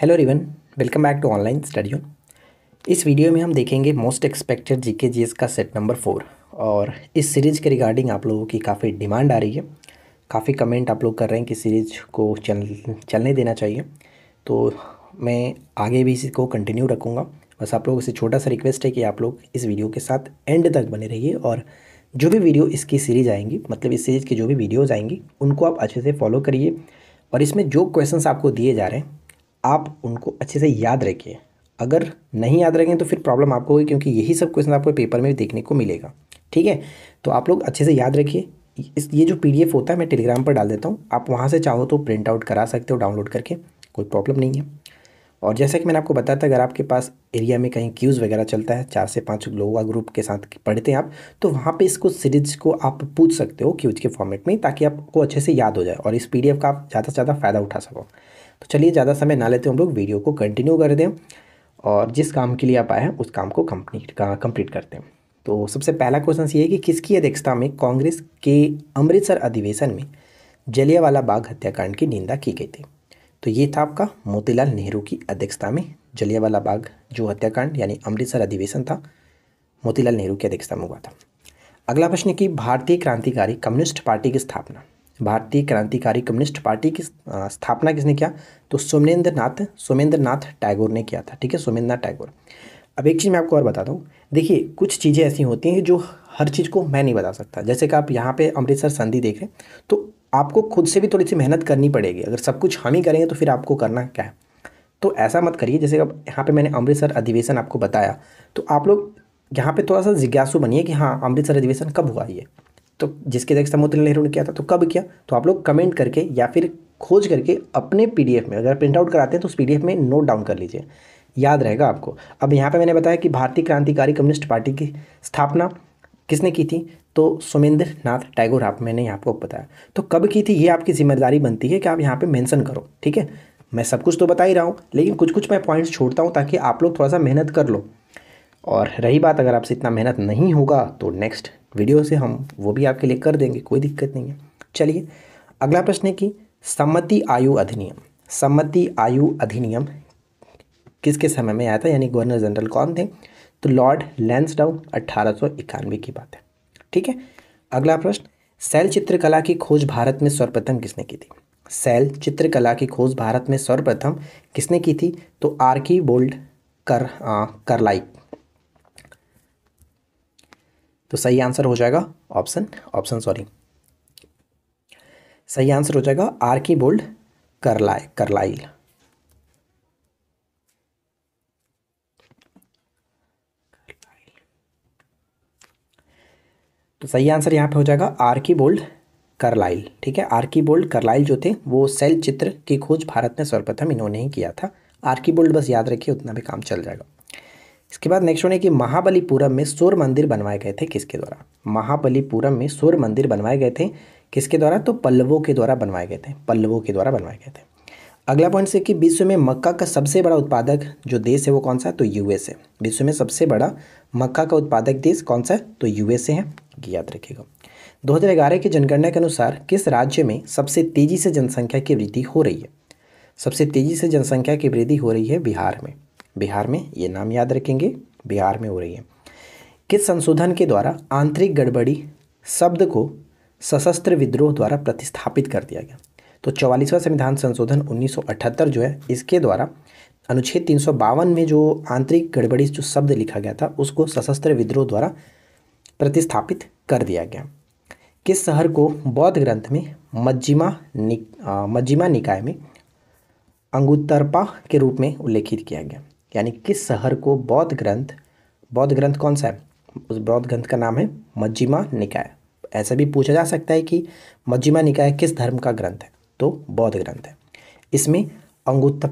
hello रिवन welcome back to online studio इस video में हम देखेंगे मोस्ट एक्सपेक्टेड जीके जीएस का सेट नंबर फोर और इस सीरीज़ के रिगार्डिंग आप लोगों की काफ़ी डिमांड आ रही है काफ़ी कमेंट आप लोग कर रहे हैं कि सीरीज़ को चल चलने देना चाहिए तो मैं आगे भी इसको कंटिन्यू रखूँगा बस आप लोगों से छोटा सा रिक्वेस्ट है कि आप लोग इस वीडियो के साथ एंड तक बने रहिए और जो भी वीडियो इसकी सीरीज़ आएंगी मतलब इस सीरीज़ की जो भी वीडियोज़ आएंगी उनको आप अच्छे से फॉलो करिए और इसमें जो क्वेश्चंस आपको दिए जा रहे हैं आप उनको अच्छे से याद रखिए अगर नहीं याद रखें तो फिर प्रॉब्लम आपको होगी क्योंकि यही सब क्वेश्चन आपको पेपर में देखने को मिलेगा ठीक है तो आप लोग अच्छे से याद रखिए इस ये जो पीडीएफ होता है मैं टेलीग्राम पर डाल देता हूँ आप वहाँ से चाहो तो प्रिंट आउट करा सकते हो डाउनलोड करके कोई प्रॉब्लम नहीं है और जैसा कि मैंने आपको बताया था अगर आपके पास एरिया में कहीं क्यूज़ वगैरह चलता है चार से पाँच लोगों का ग्रुप के साथ पढ़ते हैं आप तो वहाँ पर इसको सीरीज को आप पूछ सकते हो क्यूज के फॉर्मेट में ताकि आपको अच्छे से याद हो जाए और इस पी का आप ज़्यादा से ज़्यादा फ़ायदा उठा सको तो चलिए ज़्यादा समय ना लेते हम लोग वीडियो को कंटिन्यू कर दें और जिस काम के लिए आप आए हैं उस काम को कंप्लीट का कंप्लीट करते हैं तो सबसे पहला क्वेश्चन ये है कि किसकी अध्यक्षता में कांग्रेस के अमृतसर अधिवेशन में जलियावाला बाग हत्याकांड की निंदा की गई थी तो ये था आपका मोतीलाल नेहरू की अध्यक्षता में जलियावाला बाग जो हत्याकांड यानी अमृतसर अधिवेशन था मोतीलाल नेहरू की अध्यक्षता में हुआ था अगला प्रश्न है कि भारतीय क्रांतिकारी कम्युनिस्ट पार्टी की स्थापना भारतीय क्रांतिकारी कम्युनिस्ट पार्टी की स्थापना किसने किया तो सोमेंद्र नाथ सोमेंद्र नाथ टैगोर ने किया था ठीक है सोमेंद्र नाथ टैगोर अब एक चीज़ मैं आपको और बताता हूँ देखिए कुछ चीज़ें ऐसी होती हैं जो हर चीज़ को मैं नहीं बता सकता जैसे कि आप यहाँ पे अमृतसर संधि देखें तो आपको खुद से भी थोड़ी सी मेहनत करनी पड़ेगी अगर सब कुछ हम ही करेंगे तो फिर आपको करना क्या है तो ऐसा मत करिए जैसे अब यहाँ पे मैंने अमृतसर अधिवेशन आपको बताया तो आप लोग यहाँ पे थोड़ा सा जिज्ञासु बनिए कि हाँ अमृतसर अधिवेशन कब हुआ ये तो जिसके अध्यक्ष समुद्र नेहरू ने किया था तो कब किया तो आप लोग कमेंट करके या फिर खोज करके अपने पीडीएफ में अगर प्रिंट आउट कराते हैं तो उस पीडीएफ में नोट डाउन कर लीजिए याद रहेगा आपको अब यहाँ पे मैंने बताया कि भारतीय क्रांतिकारी कम्युनिस्ट पार्टी की स्थापना किसने की थी तो सुमेंद्र नाथ टैगोर आप मैंने यहाँ आपको बताया तो कब की थी ये आपकी जिम्मेदारी बनती है कि आप यहाँ पर मैंसन करो ठीक है मैं सब कुछ तो बता ही रहा हूँ लेकिन कुछ कुछ मैं पॉइंट्स छोड़ता हूँ ताकि आप लोग थोड़ा सा मेहनत कर लो और रही बात अगर आपसे इतना मेहनत नहीं होगा तो नेक्स्ट वीडियो से हम वो भी आपके लिए कर देंगे कोई दिक्कत नहीं है चलिए अगला प्रश्न है कि सम्मति आयु अधिनियम सम्मति आयु अधिनियम किसके समय में आया था यानी गवर्नर जनरल कौन थे तो लॉर्ड लैंसडाउन अट्ठारह की बात है ठीक है अगला प्रश्न सेल चित्रकला की खोज भारत में सर्वप्रथम किसने की थी सेल चित्रकला की खोज भारत में सर्वप्रथम किसने की थी तो आर की बोल्ड कर आ, करलाई तो सही आंसर हो जाएगा ऑप्शन ऑप्शन सॉरी सही आंसर हो जाएगा आर की बोल्ड करलाय करलाइल तो सही आंसर यहाँ पे हो जाएगा आर की बोल्ड करलाइल ठीक है आर की बोल्ड करलाइल जो थे वो सेल चित्र की खोज भारत में सर्वप्रथम इन्होंने ही किया था आर की बोल्ड बस याद रखिए उतना भी काम चल जाएगा इसके बाद नेक्स्ट होने की महाबलीपुरम में सूर्य मंदिर बनवाए गए थे किसके द्वारा महाबलीपुरम में सूर्य मंदिर बनवाए गए थे किसके द्वारा तो पल्लवों के द्वारा बनवाए गए थे पल्लवों के द्वारा बनवाए गए थे अगला पॉइंट से कि विश्व में मक्का का सबसे बड़ा उत्पादक जो देश है वो कौन सा है तो यूएस है विश्व में सबसे बड़ा मक्का का उत्पादक देश कौन सा है तो यूएसए है याद रखिएगा दो ग्यारह की जनगणना के अनुसार किस राज्य में सबसे तेजी से जनसंख्या की वृद्धि हो रही है सबसे तेजी से जनसंख्या की वृद्धि हो रही है बिहार में बिहार में ये नाम याद रखेंगे बिहार में हो रही है किस संशोधन के द्वारा आंतरिक गड़बड़ी शब्द को सशस्त्र विद्रोह द्वारा प्रतिस्थापित कर दिया गया तो चौवालीसवां संविधान संशोधन 1978 जो है इसके द्वारा अनुच्छेद तीन में जो आंतरिक गड़बड़ी जो शब्द लिखा गया था उसको सशस्त्र विद्रोह द्वारा प्रतिस्थापित कर दिया गया किस शहर को बौद्ध ग्रंथ में मज्जिमा नि, मज्जिमा निकाय में अंगुतरपा के रूप में उल्लेखित किया गया यानी किस शहर को बौद्ध ग्रंथ बौद्ध ग्रंथ कौन सा है उस बौद्ध ग्रंथ का नाम है मज्जिमा निकाय ऐसा भी पूछा जा सकता है कि मज्जिमा निकाय किस धर्म का ग्रंथ है तो बौद्ध ग्रंथ है इसमें अंगुत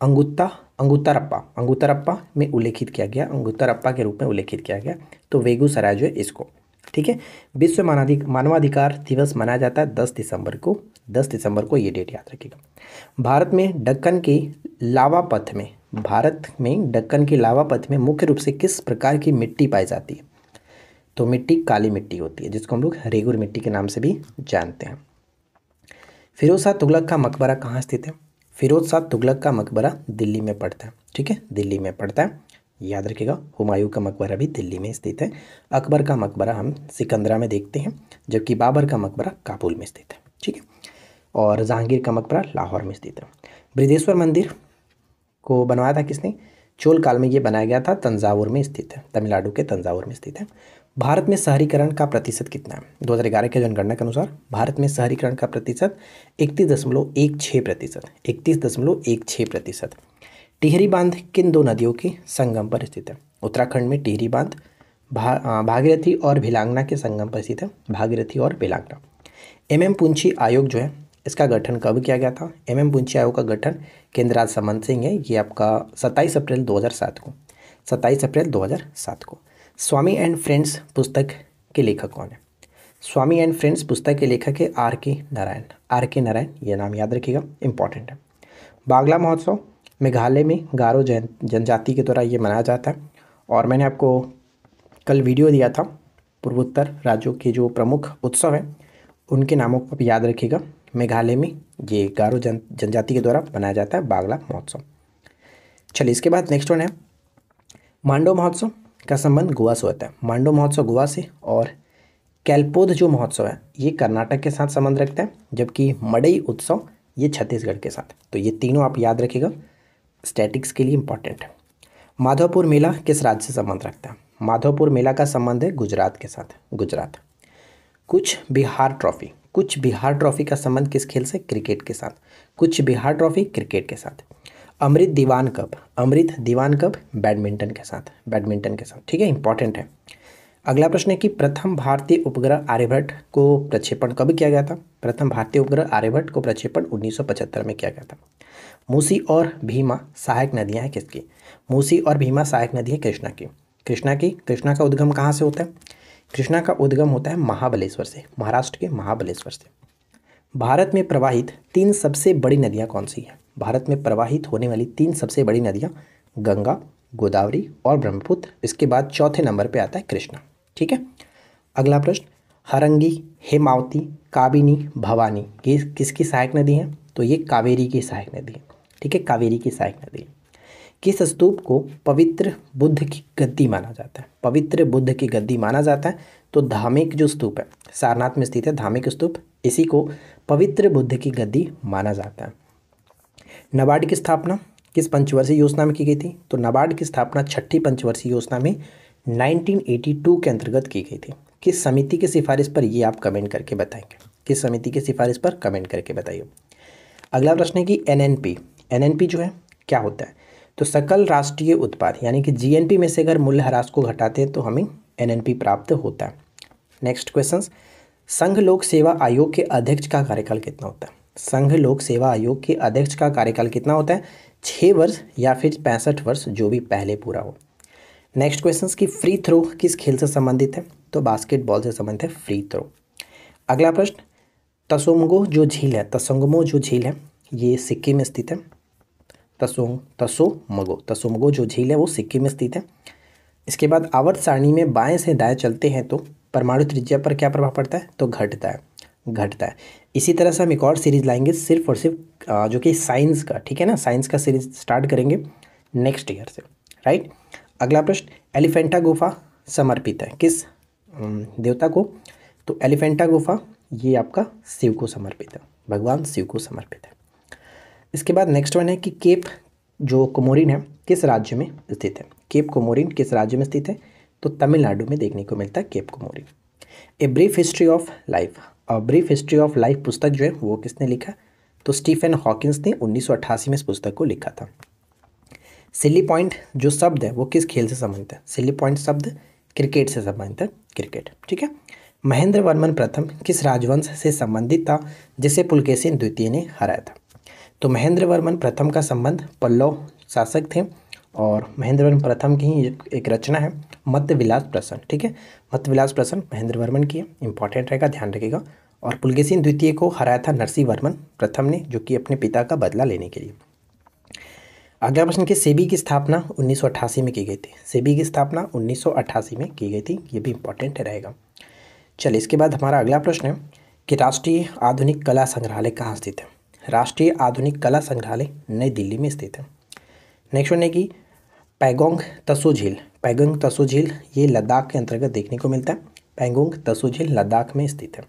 अंगुत्ता अंगुत्तरप्पा अंगुत्तरप्पा में उल्लेखित किया गया अंगुत्तरप्पा के रूप में उल्लेखित किया गया तो वेगूसराय जो है इसको ठीक है विश्व मानाधिक मानवाधिकार दिवस मनाया जाता है दस दिसंबर को दस दिसंबर को ये डेट याद रखिएगा भारत में डक्कन के लावा पथ में भारत में डक्कन की लावा पथ में मुख्य रूप से किस प्रकार की मिट्टी पाई जाती है तो मिट्टी काली मिट्टी होती है जिसको हम लोग रेगुर मिट्टी के नाम से भी जानते हैं फिरोज शाह तुगलक का मकबरा कहाँ स्थित है फिरोज शाह तुगलक का मकबरा दिल्ली में पड़ता है ठीक है दिल्ली में पड़ता है याद रखिएगा हुमायूं का मकबरा भी दिल्ली में स्थित है अकबर का मकबरा हम सिकंदरा में देखते हैं जबकि बाबर का मकबरा काबुल में स्थित है ठीक है और जहांगीर का मकबरा लाहौर में स्थित है बृदेश्वर मंदिर को बनवाया था किसने चोल काल में ये बनाया गया था तंजावुर में स्थित है तमिलनाडु के तंजावुर में स्थित है भारत में शहरीकरण का प्रतिशत कितना है ग्यारह के जनगणना के अनुसार भारत में शहरीकरण का प्रतिशत इकतीस दशमलव एक छः प्रतिशत इकतीस दशमलव एक छः प्रतिशत टिहरी बांध किन दो नदियों के संगम पर स्थित है उत्तराखंड में टिहरी बांध भा, भागीरथी और भिलांगना के संगम पर स्थित है भागीरथी और भिलांगना एम एम पूंछी आयोग जो है इसका गठन कब किया गया था एम एम पुंछी आयोग का गठन केंद्र राज समन सिंह है ये आपका सत्ताईस अप्रैल 2007 को सत्ताईस अप्रैल 2007 को स्वामी एंड फ्रेंड्स पुस्तक के लेखक कौन है स्वामी एंड फ्रेंड्स पुस्तक के लेखक है आर के नारायण आर के नारायण ये नाम याद रखिएगा इंपॉर्टेंट है बागला महोत्सव मेघालय में गारो जन जनजाति के द्वारा ये मनाया जाता है और मैंने आपको कल वीडियो दिया था पूर्वोत्तर राज्यों के जो प्रमुख उत्सव हैं उनके नामों को आप याद रखिएगा मेघालय में ये गारो जन जनजाति के द्वारा मनाया जाता है बागला महोत्सव चलिए इसके बाद नेक्स्ट वन है मांडो महोत्सव का संबंध गोवा से होता है मांडो महोत्सव गोवा से और कैलपोध जो महोत्सव है ये कर्नाटक के साथ संबंध रखता है जबकि मडई उत्सव ये छत्तीसगढ़ के साथ तो ये तीनों आप याद रखिएगा स्टैटिक्स के लिए इम्पॉर्टेंट है माधवपुर मेला किस राज्य से संबंध रखता है माधवपुर मेला का संबंध है गुजरात के साथ गुजरात कुछ बिहार ट्रॉफी कुछ बिहार ट्रॉफी का संबंध किस खेल से क्रिकेट के साथ कुछ बिहार ट्रॉफी क्रिकेट के साथ Amrit Diwan cup Amrit Diwan cup badminton के साथ बैडमिंटन के साथ ठीक है इंपॉर्टेंट है अगला प्रश्न है कि प्रथम भारतीय उपग्रह आर्यभट्ट को प्रक्षेपण कब किया गया था प्रथम भारतीय उपग्रह आर्यभट्ट को प्रक्षेपण 1975 में किया गया था मूसी और भीमा सहायक नदियां हैं किसकी मूसी और भीमा सहायक नदी है कृष्णा की कृष्णा की कृष्णा का उद्गम कहाँ से होता है कृष्णा का उद्गम होता है महाबलेश्वर से महाराष्ट्र के महाबलेश्वर से भारत में प्रवाहित तीन सबसे बड़ी नदियाँ कौन सी हैं भारत में प्रवाहित होने वाली तीन सबसे बड़ी नदियाँ गंगा गोदावरी और ब्रह्मपुत्र इसके बाद चौथे नंबर पे आता है कृष्णा ठीक है अगला प्रश्न हरंगी हेमावती काबिनी भवानी ये किसकी सहायक नदी है तो ये कावेरी की सहायक नदी है ठीक है कावेरी की सहायक नदी है किस स्तूप को पवित्र बुद्ध की गद्दी माना जाता है पवित्र बुद्ध की गद्दी माना जाता है तो धामिक जो स्तूप है सारनाथ में स्थित है धामिक स्तूप इसी को पवित्र बुद्ध की गद्दी माना जाता है नबार्ड की स्थापना किस पंचवर्षीय योजना में की गई थी तो नबार्ड की स्थापना छठी पंचवर्षीय योजना में 1982 के अंतर्गत की गई थी किस समिति की सिफारिश पर ये आप कमेंट करके बताएंगे किस समिति की सिफारिश पर कमेंट करके बताइए अगला प्रश्न है कि एन एन पी जो है क्या होता है तो सकल राष्ट्रीय उत्पाद यानी कि जीएनपी में से अगर मूल्यह्रास को घटाते हैं तो हमें एनएनपी प्राप्त होता है नेक्स्ट क्वेश्चन संघ लोक सेवा आयोग के अध्यक्ष का कार्यकाल कितना होता है संघ लोक सेवा आयोग के अध्यक्ष का कार्यकाल कितना होता है छः वर्ष या फिर पैंसठ वर्ष जो भी पहले पूरा हो नेक्स्ट क्वेश्चन की फ्री थ्रो किस खेल से संबंधित है तो बास्केटबॉल से संबंधित है फ्री थ्रो अगला प्रश्न तसोमगो जो झील है तसोंगमो जो झील है ये सिक्किम में स्थित है तसो तसो मगो तसो मगो जो झील है वो सिक्किम में स्थित है इसके बाद आवर्त सारणी में बाएं से दाएं चलते हैं तो परमाणु त्रिज्या पर क्या प्रभाव पड़ता है तो घटता है घटता है इसी तरह से हम एक और सीरीज लाएंगे सिर्फ और सिर्फ जो कि साइंस का ठीक है ना साइंस का सीरीज स्टार्ट करेंगे नेक्स्ट ईयर से राइट अगला प्रश्न एलिफेंटा गुफा समर्पित है किस देवता को तो एलिफेंटा गुफा ये आपका शिव को समर्पित है भगवान शिव को समर्पित है इसके बाद नेक्स्ट वन है कि केप जो कोमोरिन है किस राज्य में स्थित है केप कोमोरिन किस राज्य में स्थित है तो तमिलनाडु में देखने को मिलता है Cape Comorin a brief history of life a brief history of life पुस्तक जो है वो किसने लिखा तो स्टीफन हॉकिंस ने उन्नीस में इस पुस्तक को लिखा था सिली पॉइंट जो शब्द है वो किस खेल से संबंधित है सिली पॉइंट शब्द क्रिकेट से संबंधित है क्रिकेट ठीक है महेंद्र वर्मन प्रथम किस राजवंश से संबंधित था जिसे पुलकेसिन द्वितीय ने हराया था तो महेंद्र वर्मन प्रथम का संबंध पल्लव शासक थे और महेंद्र वर्मन प्रथम की ही एक रचना है मध्य विलास प्रसन्न ठीक है मध्य विलास प्रसन्न महेंद्र वर्मन की है इंपॉर्टेंट रहेगा ध्यान रखेगा और पुलगेसिन द्वितीय को हराया था नरसिंह वर्मन प्रथम ने जो कि अपने पिता का बदला लेने के लिए अगला प्रश्न के सेबी की स्थापना 1988 में की गई थी सेबी की स्थापना 1988 में की गई थी ये भी इम्पोर्टेंट रहेगा चलिए इसके बाद हमारा अगला प्रश्न है कि राष्ट्रीय आधुनिक कला संग्रहालय कहाँ स्थित है राष्ट्रीय आधुनिक कला संग्रहालय नई दिल्ली में स्थित है नेक्स्ट होने की पैगोंग तसो झील पैगोंग तसो झील ये लद्दाख के अंतर्गत देखने को मिलता है पैगोंग तसो झील लद्दाख में स्थित है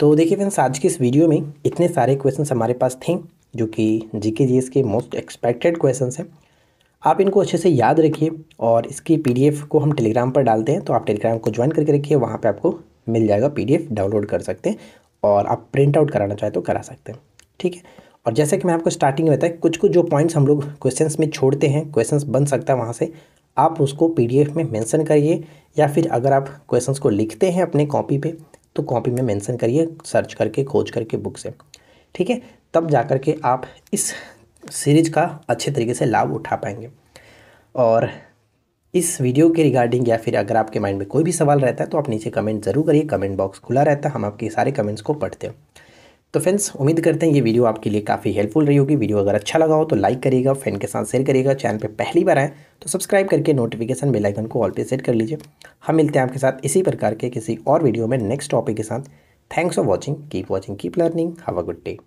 तो देखिए फ्रेंड्स आज की इस वीडियो में इतने सारे क्वेश्चन हमारे पास थे जो कि जीके जीएस के मोस्ट एक्सपेक्टेड क्वेश्चन हैं आप इनको अच्छे से याद रखिए और इसकी पीडीएफ को हम टेलीग्राम पर डालते हैं तो आप टेलीग्राम को ज्वाइन करके रखिए वहाँ पर आपको मिल जाएगा पीडीएफ डाउनलोड कर सकते हैं और आप प्रिंट आउट कराना चाहें तो करा सकते हैं ठीक है और जैसे कि मैं आपको स्टार्टिंग में बताया कुछ कुछ जो पॉइंट्स हम लोग क्वेश्चन में छोड़ते हैं क्वेश्चन बन सकता है वहाँ से आप उसको पी में मैंसन करिए या फिर अगर आप क्वेश्चन को लिखते हैं अपने कॉपी पर तो कॉपी में मैंसन करिए सर्च करके खोज करके बुक से ठीक है तब जा कर के आप इस सीरीज का अच्छे तरीके से लाभ उठा पाएंगे और इस वीडियो के रिगार्डिंग या फिर अगर आपके माइंड में कोई भी सवाल रहता है तो आप नीचे कमेंट ज़रूर करिए कमेंट बॉक्स खुला रहता है हम आपके सारे कमेंट्स को पढ़ते हैं तो फ्रेंड्स उम्मीद करते हैं ये वीडियो आपके लिए काफ़ी हेल्पफुल रही होगी वीडियो अगर अच्छा लगा हो तो लाइक करिएगा फ्रेंड के साथ शेयर करिएगा चैनल पे पहली बार आए तो सब्सक्राइब करके नोटिफिकेशन बेल आइकन को ऑल पे सेट कर लीजिए हम मिलते हैं आपके साथ इसी प्रकार के किसी और वीडियो में नेक्स्ट टॉपिक के साथ thanks for watching keep watching keep learning have a good day